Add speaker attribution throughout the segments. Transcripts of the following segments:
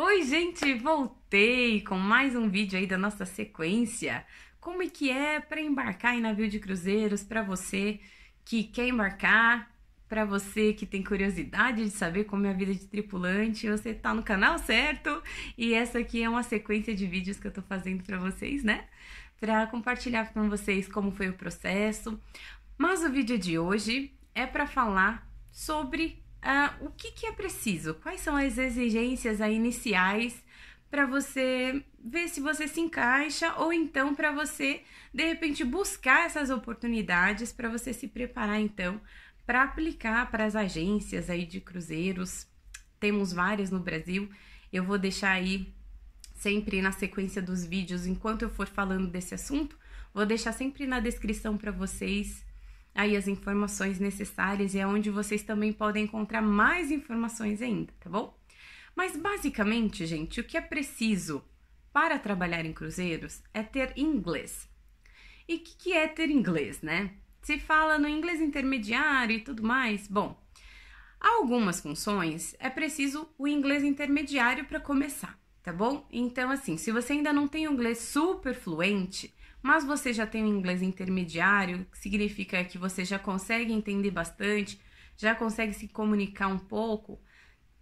Speaker 1: Oi, gente, voltei com mais um vídeo aí da nossa sequência. Como é que é para embarcar em navio de cruzeiros para você que quer embarcar, para você que tem curiosidade de saber como é a vida de tripulante, você tá no canal certo. E essa aqui é uma sequência de vídeos que eu tô fazendo para vocês, né? Para compartilhar com vocês como foi o processo. Mas o vídeo de hoje é para falar sobre Uh, o que, que é preciso? Quais são as exigências iniciais para você ver se você se encaixa ou então para você de repente buscar essas oportunidades para você se preparar então para aplicar para as agências aí de cruzeiros. Temos várias no Brasil. Eu vou deixar aí sempre na sequência dos vídeos enquanto eu for falando desse assunto, vou deixar sempre na descrição para vocês aí as informações necessárias e é onde vocês também podem encontrar mais informações ainda, tá bom? Mas basicamente, gente, o que é preciso para trabalhar em cruzeiros é ter inglês. E o que, que é ter inglês, né? Se fala no inglês intermediário e tudo mais, bom, algumas funções é preciso o inglês intermediário para começar, tá bom? Então, assim, se você ainda não tem inglês super fluente, mas você já tem um inglês intermediário, que significa que você já consegue entender bastante, já consegue se comunicar um pouco,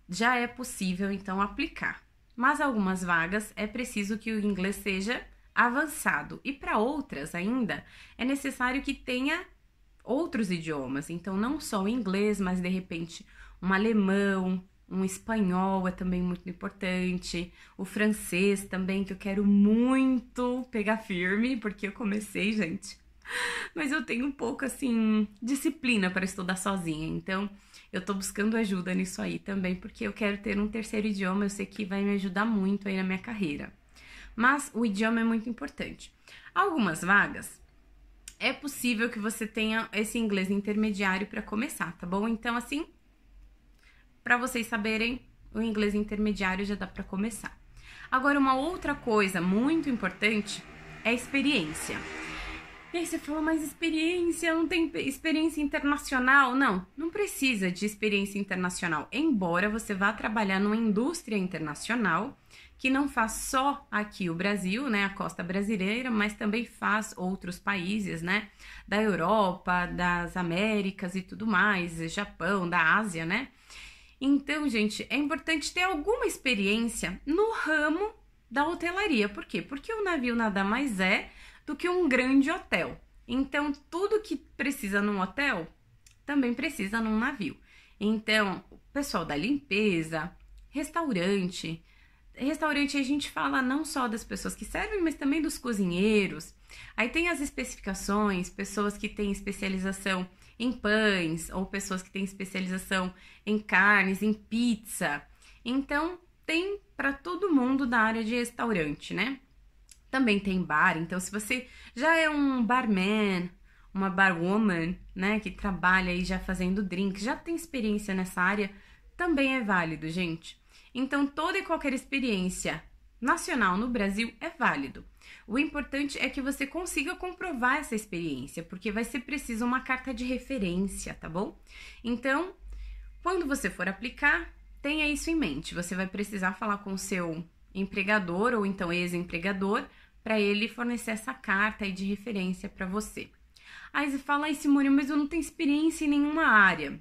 Speaker 1: já é possível então aplicar. Mas algumas vagas é preciso que o inglês seja avançado e para outras ainda é necessário que tenha outros idiomas, então não só o inglês, mas de repente um alemão, um espanhol é também muito importante, o francês também, que eu quero muito pegar firme, porque eu comecei, gente. Mas eu tenho um pouco assim disciplina para estudar sozinha, então eu tô buscando ajuda nisso aí também, porque eu quero ter um terceiro idioma, eu sei que vai me ajudar muito aí na minha carreira. Mas o idioma é muito importante. Algumas vagas é possível que você tenha esse inglês intermediário para começar, tá bom? Então assim, para vocês saberem, o inglês intermediário já dá para começar. Agora, uma outra coisa muito importante é a experiência. E aí você fala, mas experiência, não tem experiência internacional? Não, não precisa de experiência internacional, embora você vá trabalhar numa indústria internacional que não faz só aqui o Brasil, né, a costa brasileira, mas também faz outros países, né, da Europa, das Américas e tudo mais, Japão, da Ásia, né? Então, gente, é importante ter alguma experiência no ramo da hotelaria. Por quê? Porque o navio nada mais é do que um grande hotel. Então, tudo que precisa num hotel também precisa num navio. Então, o pessoal da limpeza, restaurante. Restaurante a gente fala não só das pessoas que servem, mas também dos cozinheiros. Aí tem as especificações, pessoas que têm especialização em pães, ou pessoas que têm especialização em carnes, em pizza. Então, tem para todo mundo da área de restaurante, né? Também tem bar, então se você já é um barman, uma barwoman, né, que trabalha aí já fazendo drink, já tem experiência nessa área, também é válido, gente. Então, toda e qualquer experiência nacional no Brasil é válido. O importante é que você consiga comprovar essa experiência, porque vai ser preciso uma carta de referência, tá bom? Então, quando você for aplicar, tenha isso em mente. Você vai precisar falar com o seu empregador ou então ex-empregador para ele fornecer essa carta de referência para você. Aí você fala, ai Simone, mas eu não tenho experiência em nenhuma área.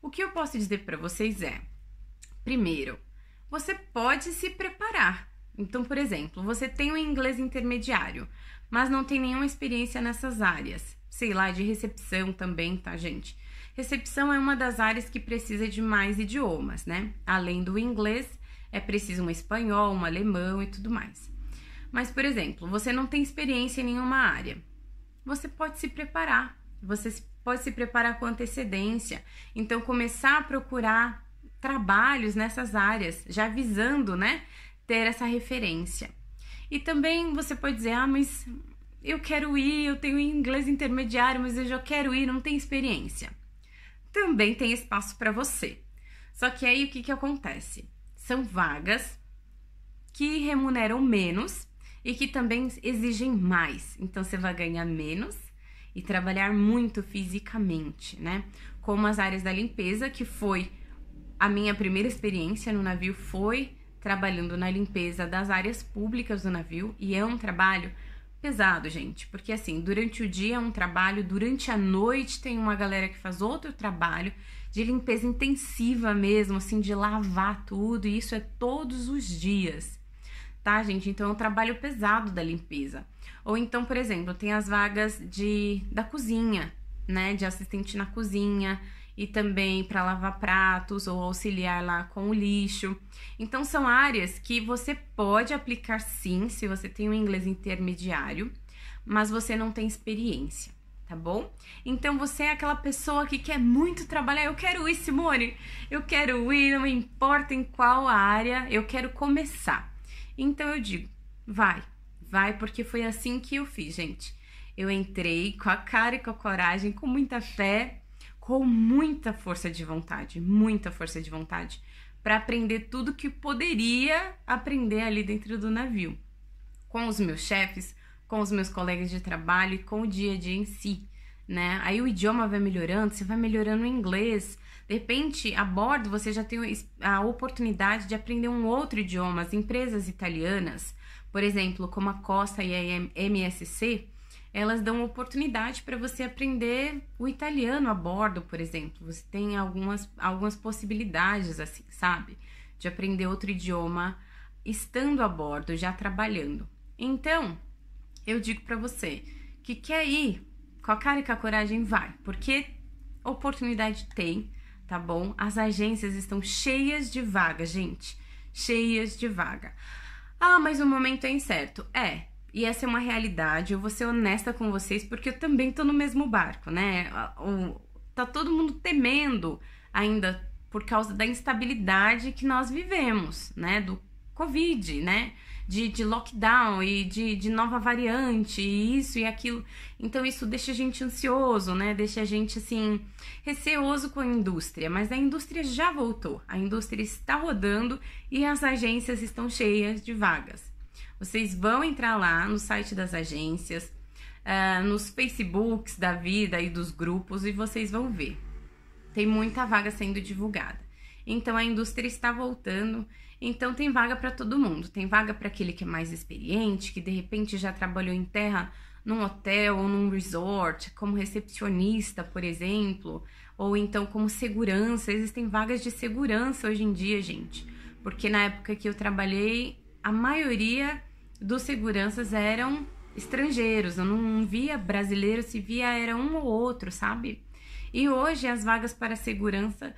Speaker 1: O que eu posso dizer para vocês é: primeiro, você pode se preparar então, por exemplo, você tem um inglês intermediário, mas não tem nenhuma experiência nessas áreas. Sei lá, de recepção também, tá, gente? Recepção é uma das áreas que precisa de mais idiomas, né? Além do inglês, é preciso um espanhol, um alemão e tudo mais. Mas, por exemplo, você não tem experiência em nenhuma área. Você pode se preparar, você pode se preparar com antecedência. Então, começar a procurar trabalhos nessas áreas, já visando, né? ter essa referência. E também você pode dizer, ah, mas eu quero ir, eu tenho inglês intermediário, mas eu já quero ir, não tem experiência. Também tem espaço para você. Só que aí o que, que acontece? São vagas que remuneram menos e que também exigem mais. Então você vai ganhar menos e trabalhar muito fisicamente, né? Como as áreas da limpeza, que foi a minha primeira experiência no navio foi trabalhando na limpeza das áreas públicas do navio e é um trabalho pesado, gente, porque assim, durante o dia é um trabalho, durante a noite tem uma galera que faz outro trabalho de limpeza intensiva mesmo, assim, de lavar tudo, e isso é todos os dias. Tá, gente? Então é um trabalho pesado da limpeza. Ou então, por exemplo, tem as vagas de da cozinha, né, de assistente na cozinha, e também para lavar pratos ou auxiliar lá com o lixo. Então são áreas que você pode aplicar sim, se você tem um inglês intermediário, mas você não tem experiência, tá bom? Então você é aquela pessoa que quer muito trabalhar, eu quero ir, Simone, eu quero ir, não importa em qual área, eu quero começar. Então eu digo, vai, vai, porque foi assim que eu fiz, gente. Eu entrei com a cara e com a coragem, com muita fé, com muita força de vontade, muita força de vontade, para aprender tudo que poderia aprender ali dentro do navio, com os meus chefes, com os meus colegas de trabalho e com o dia a dia em si. Né? Aí o idioma vai melhorando, você vai melhorando o inglês. De repente, a bordo você já tem a oportunidade de aprender um outro idioma. As empresas italianas, por exemplo, como a Costa e a MSC, elas dão oportunidade para você aprender o italiano a bordo, por exemplo. Você tem algumas, algumas possibilidades, assim, sabe? De aprender outro idioma estando a bordo, já trabalhando. Então, eu digo para você que quer ir com a cara e com a coragem, vai, porque oportunidade tem, tá bom? As agências estão cheias de vaga, gente, cheias de vaga. Ah, mas o momento é incerto. É, e essa é uma realidade. Eu vou ser honesta com vocês porque eu também tô no mesmo barco, né? Tá todo mundo temendo ainda por causa da instabilidade que nós vivemos, né? Do Covid, né? De, de lockdown e de, de nova variante, e isso e aquilo. Então, isso deixa a gente ansioso, né? Deixa a gente, assim, receoso com a indústria. Mas a indústria já voltou, a indústria está rodando e as agências estão cheias de vagas. Vocês vão entrar lá no site das agências, uh, nos Facebooks da vida e dos grupos e vocês vão ver. Tem muita vaga sendo divulgada. Então a indústria está voltando, então tem vaga para todo mundo. Tem vaga para aquele que é mais experiente, que de repente já trabalhou em terra num hotel ou num resort, como recepcionista, por exemplo, ou então como segurança. Existem vagas de segurança hoje em dia, gente, porque na época que eu trabalhei, a maioria dos seguranças eram estrangeiros, eu não via brasileiro, se via era um ou outro, sabe? E hoje as vagas para segurança,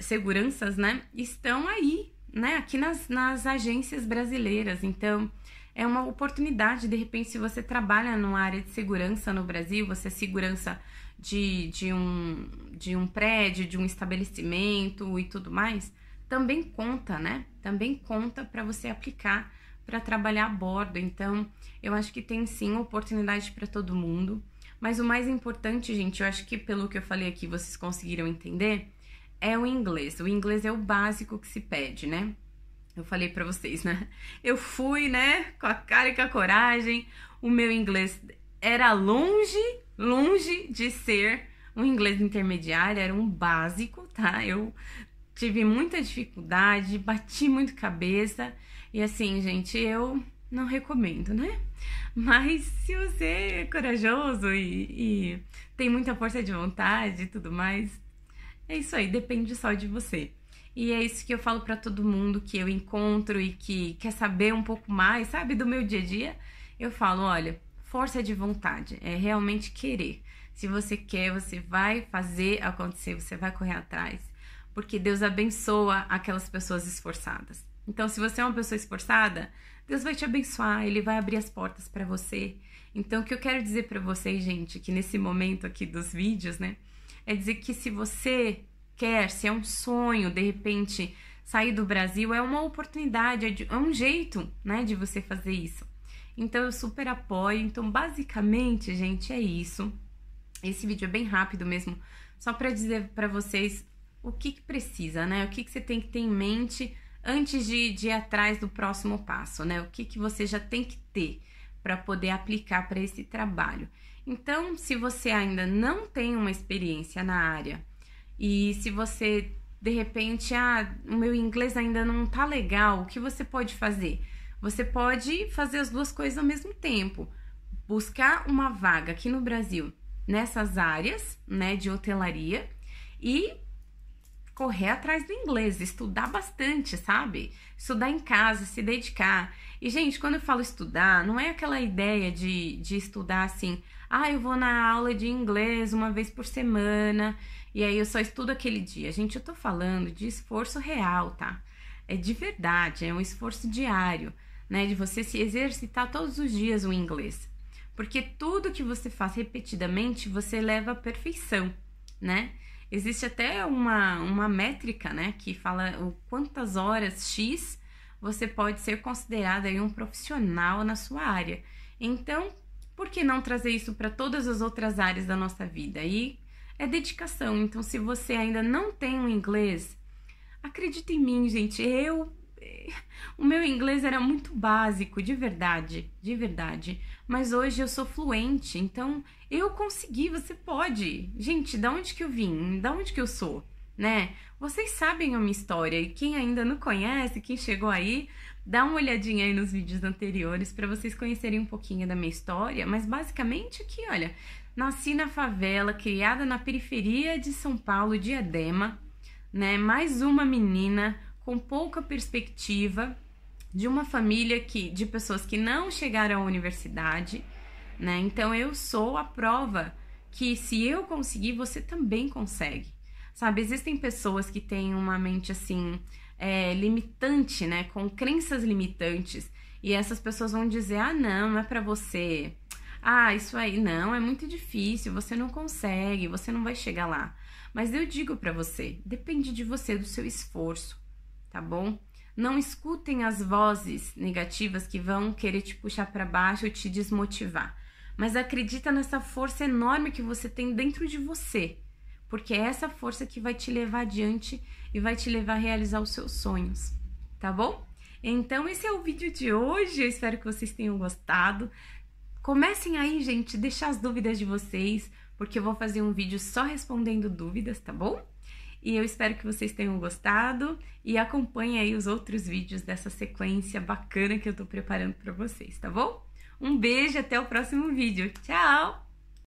Speaker 1: seguranças, né, estão aí, né, aqui nas, nas agências brasileiras. Então, é uma oportunidade, de repente, se você trabalha numa área de segurança no Brasil, você é segurança de, de, um, de um prédio, de um estabelecimento e tudo mais, também conta, né? Também conta para você aplicar para trabalhar a bordo. Então, eu acho que tem sim oportunidade para todo mundo. Mas o mais importante, gente, eu acho que pelo que eu falei aqui vocês conseguiram entender, é o inglês. O inglês é o básico que se pede, né? Eu falei para vocês, né? Eu fui, né, com a cara e com a coragem. O meu inglês era longe, longe de ser um inglês intermediário, era um básico, tá? Eu tive muita dificuldade, bati muito cabeça e assim, gente, eu não recomendo, né? Mas se você é corajoso e, e tem muita força de vontade e tudo mais, é isso aí, depende só de você. E é isso que eu falo para todo mundo que eu encontro e que quer saber um pouco mais, sabe, do meu dia a dia. Eu falo, olha, força de vontade, é realmente querer. Se você quer, você vai fazer acontecer, você vai correr atrás porque Deus abençoa aquelas pessoas esforçadas. Então, se você é uma pessoa esforçada, Deus vai te abençoar, ele vai abrir as portas para você. Então, o que eu quero dizer para vocês, gente, que nesse momento aqui dos vídeos, né, é dizer que se você quer, se é um sonho, de repente, sair do Brasil, é uma oportunidade, é, é um jeito, né, de você fazer isso. Então, eu super apoio. Então, basicamente, gente, é isso. Esse vídeo é bem rápido mesmo, só para dizer para vocês o que, que precisa, né? O que, que você tem que ter em mente antes de, de ir atrás do próximo passo, né? O que, que você já tem que ter para poder aplicar para esse trabalho. Então, se você ainda não tem uma experiência na área e se você de repente, ah, o meu inglês ainda não tá legal, o que você pode fazer? Você pode fazer as duas coisas ao mesmo tempo. Buscar uma vaga aqui no Brasil nessas áreas, né, de hotelaria e correr atrás do inglês, estudar bastante, sabe? Estudar em casa, se dedicar. E, gente, quando eu falo estudar, não é aquela ideia de, de estudar assim, ah, eu vou na aula de inglês uma vez por semana e aí eu só estudo aquele dia. Gente, eu tô falando de esforço real, tá? É de verdade, é um esforço diário, né? De você se exercitar todos os dias o inglês. Porque tudo que você faz repetidamente, você leva à perfeição, né? Existe até uma, uma métrica, né, que fala o quantas horas X você pode ser considerado aí um profissional na sua área. Então, por que não trazer isso para todas as outras áreas da nossa vida? E é dedicação. Então, se você ainda não tem um inglês, acredita em mim, gente. Eu o meu inglês era muito básico, de verdade, de verdade. Mas hoje eu sou fluente, então eu consegui, você pode. Gente, da onde que eu vim? Da onde que eu sou? Né? Vocês sabem a minha história e quem ainda não conhece, quem chegou aí, dá uma olhadinha aí nos vídeos anteriores para vocês conhecerem um pouquinho da minha história, mas basicamente aqui, olha, nasci na favela, criada na periferia de São Paulo, Diadema, né? Mais uma menina com pouca perspectiva, de uma família que de pessoas que não chegaram à universidade, né? Então eu sou a prova que se eu conseguir, você também consegue. Sabe, existem pessoas que têm uma mente assim é, limitante, né? Com crenças limitantes. E essas pessoas vão dizer: ah, não, não é para você. Ah, isso aí não, é muito difícil, você não consegue, você não vai chegar lá. Mas eu digo para você, depende de você, do seu esforço tá bom? Não escutem as vozes negativas que vão querer te puxar para baixo ou te desmotivar, mas acredita nessa força enorme que você tem dentro de você, porque é essa força que vai te levar adiante e vai te levar a realizar os seus sonhos, tá bom? Então esse é o vídeo de hoje, eu espero que vocês tenham gostado. Comecem aí, gente, deixar as dúvidas de vocês, porque eu vou fazer um vídeo só respondendo dúvidas, tá bom? E eu espero que vocês tenham gostado e acompanhem aí os outros vídeos dessa sequência bacana que eu tô preparando para vocês, tá bom? Um beijo, até o próximo vídeo. Tchau!